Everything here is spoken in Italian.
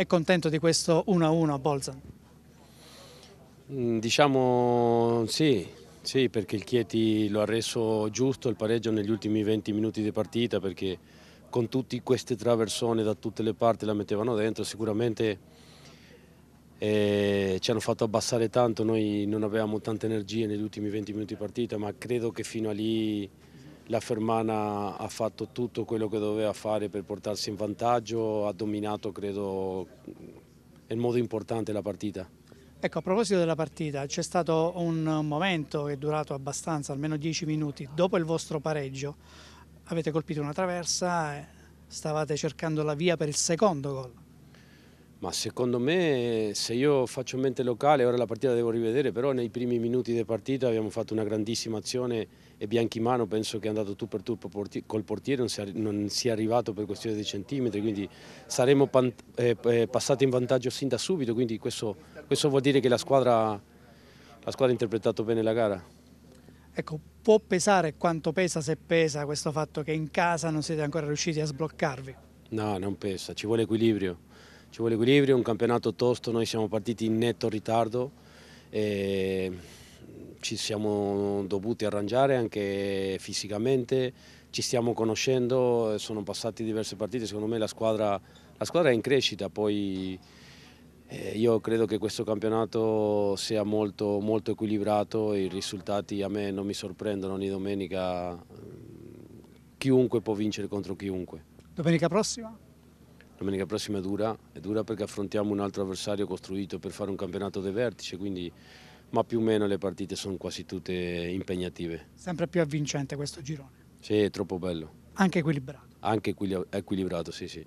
è contento di questo 1-1 a Bolzan? Mm, diciamo sì, sì, perché il Chieti lo ha reso giusto il pareggio negli ultimi 20 minuti di partita perché con tutte queste traversone da tutte le parti la mettevano dentro, sicuramente eh, ci hanno fatto abbassare tanto, noi non avevamo tanta energia negli ultimi 20 minuti di partita ma credo che fino a lì la Fermana ha fatto tutto quello che doveva fare per portarsi in vantaggio, ha dominato credo in modo importante la partita. Ecco, a proposito della partita, c'è stato un momento che è durato abbastanza, almeno 10 minuti, dopo il vostro pareggio avete colpito una traversa, stavate cercando la via per il secondo gol. Ma secondo me se io faccio mente locale, ora la partita la devo rivedere, però nei primi minuti di partita abbiamo fatto una grandissima azione e Bianchimano penso che è andato tu per tu col portiere, non sia arrivato per questione di centimetri, quindi saremmo eh, eh, passati in vantaggio sin da subito, quindi questo, questo vuol dire che la squadra, la squadra ha interpretato bene la gara. Ecco, può pesare quanto pesa se pesa questo fatto che in casa non siete ancora riusciti a sbloccarvi? No, non pesa, ci vuole equilibrio ci vuole equilibrio, un campionato tosto, noi siamo partiti in netto ritardo e ci siamo dovuti arrangiare anche fisicamente, ci stiamo conoscendo, sono passate diverse partite, secondo me la squadra, la squadra è in crescita, poi eh, io credo che questo campionato sia molto, molto equilibrato, i risultati a me non mi sorprendono, ogni domenica mm, chiunque può vincere contro chiunque. Domenica prossima? domenica prossima è dura, è dura perché affrontiamo un altro avversario costruito per fare un campionato di vertice, quindi ma più o meno le partite sono quasi tutte impegnative. Sempre più avvincente questo girone. Sì, è troppo bello. Anche equilibrato. Anche equilibrato, sì, sì.